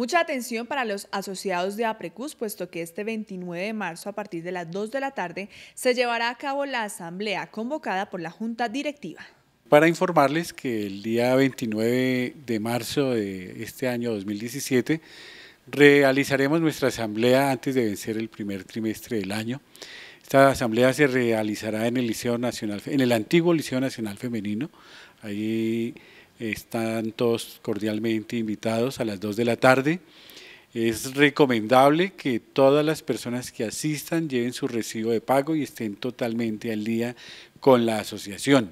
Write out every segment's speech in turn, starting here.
Mucha atención para los asociados de APRECUS, puesto que este 29 de marzo a partir de las 2 de la tarde se llevará a cabo la asamblea convocada por la Junta Directiva. Para informarles que el día 29 de marzo de este año 2017 realizaremos nuestra asamblea antes de vencer el primer trimestre del año. Esta asamblea se realizará en el Liceo Nacional, en el antiguo Liceo Nacional Femenino. Ahí están todos cordialmente invitados a las 2 de la tarde. Es recomendable que todas las personas que asistan lleven su recibo de pago y estén totalmente al día con la asociación,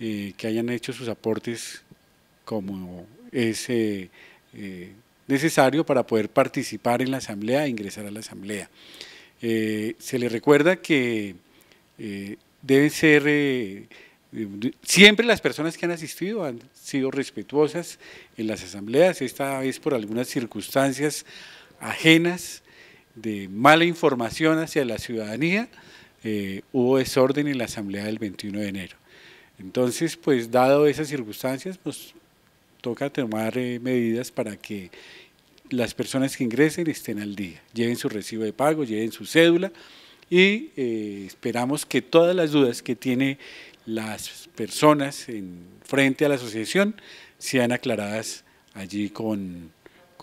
eh, que hayan hecho sus aportes como es eh, eh, necesario para poder participar en la asamblea e ingresar a la asamblea. se les recuerda que deben ser Siempre las personas que han asistido han sido respetuosas en las asambleas, esta vez por algunas circunstancias ajenas de mala información hacia la ciudadanía, eh, hubo desorden en la asamblea del 21 de enero. Entonces, pues dado esas circunstancias, nos pues, toca tomar eh, medidas para que las personas que ingresen estén al día, lleven su recibo de pago, lleven su cédula y eh, esperamos que todas las dudas que tiene las personas frente a la asociación sean aclaradas allí con,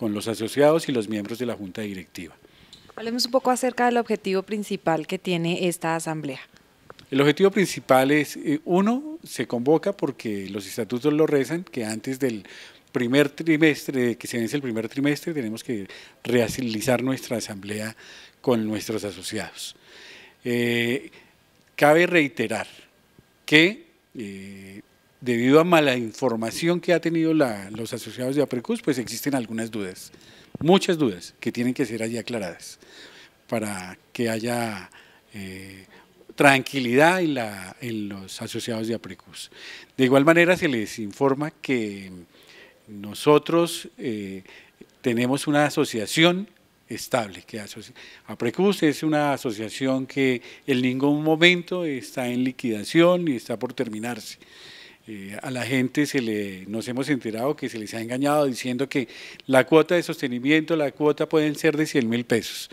los asociados y los miembros de la Junta Directiva. Hablemos un poco acerca del objetivo principal que tiene esta asamblea. El objetivo principal es, eh, uno, se convoca porque los estatutos lo rezan, que antes del primer trimestre, que se vence el primer trimestre, tenemos que realizar nuestra asamblea con nuestros asociados. Eh, cabe reiterar que eh, debido a mala información que ha tenido los asociados de APRECUS, pues existen algunas dudas, muchas dudas que tienen que ser allí aclaradas para que haya eh, tranquilidad en, los asociados de APRECUS. De igual manera se les informa que nosotros eh, tenemos una asociación estable. Que APRECUS es una asociación que en ningún momento está en liquidación y está por terminarse. Eh, a la gente se le, nos hemos enterado que se les ha engañado diciendo que la cuota de sostenimiento, la cuota pueden ser de 100 mil pesos.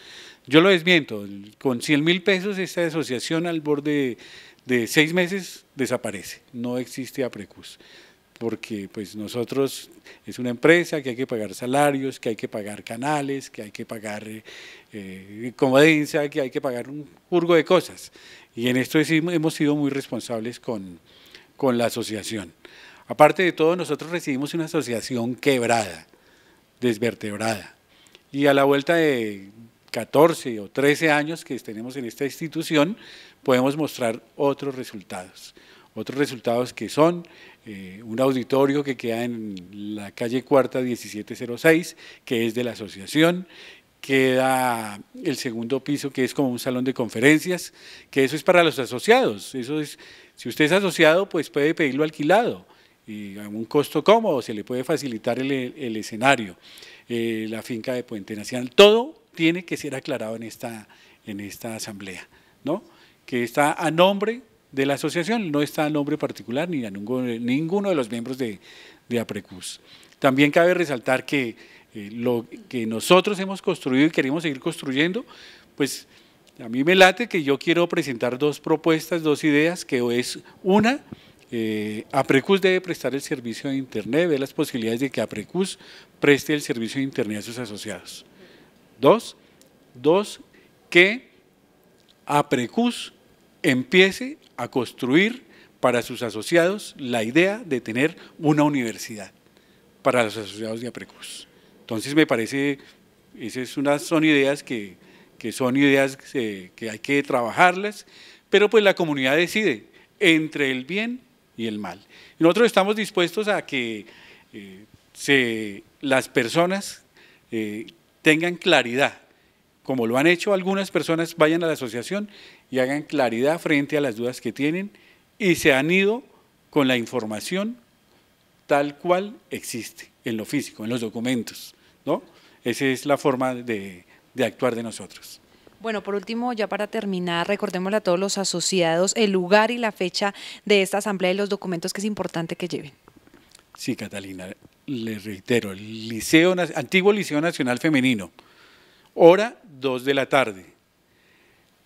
Yo lo desmiento, con 100 mil pesos esta asociación al borde de seis meses desaparece, no existe APRECUS porque pues nosotros es una empresa que hay que pagar salarios, que hay que pagar canales, que hay que pagar eh, que hay que pagar un jurgo de cosas. Y en esto hemos sido muy responsables con, con la asociación. Aparte de todo, nosotros recibimos una asociación quebrada, desvertebrada. Y a la vuelta de 14 o 13 años que tenemos en esta institución, podemos mostrar otros resultados. Otros resultados que son eh, un auditorio que queda en la calle cuarta 1706, que es de la asociación. Queda el segundo piso, que es como un salón de conferencias, que eso es para los asociados. Eso es, si usted es asociado, pues puede pedirlo alquilado y a un costo cómodo, se le puede facilitar el, escenario, eh, la finca de Puente Nacional. Todo tiene que ser aclarado en esta, en esta asamblea, ¿no? que está a nombre de la asociación, no está a nombre particular ni a ninguno, de los miembros de, de APRECUS. También cabe resaltar que eh, lo que nosotros hemos construido y queremos seguir construyendo, pues a mí me late que yo quiero presentar dos propuestas, dos ideas, que es una, eh, APRECUS debe prestar el servicio de Internet, de las posibilidades de que APRECUS preste el servicio de Internet a sus asociados. Dos, dos que APRECUS empiece a construir para sus asociados la idea de tener una universidad para los asociados de APRECUS. Entonces me parece, esas son ideas que, son ideas eh, que, hay que trabajarlas, pero pues la comunidad decide entre el bien y el mal. Nosotros estamos dispuestos a que eh, las personas eh, tengan claridad como lo han hecho algunas personas, vayan a la asociación y hagan claridad frente a las dudas que tienen y se han ido con la información tal cual existe en lo físico, en los documentos. ¿no? Esa es la forma de, actuar de nosotros. Bueno, por último, ya para terminar, recordémosle a todos los asociados el lugar y la fecha de esta asamblea y los documentos que es importante que lleven. Sí, Catalina, le reitero, el Liceo, Antiguo Liceo Nacional Femenino, hora 2 de la tarde.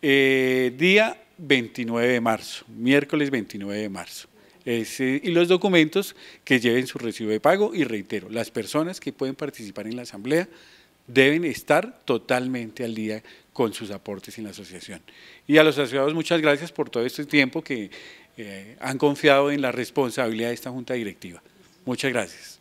Eh, día 29 de marzo, miércoles 29 de marzo. Eh, y los documentos que lleven su recibo de pago. Y reitero, las personas que pueden participar en la asamblea deben estar totalmente al día con sus aportes en la asociación. Y a los asociados muchas gracias por todo este tiempo que eh, han confiado en la responsabilidad de esta junta directiva. Muchas gracias.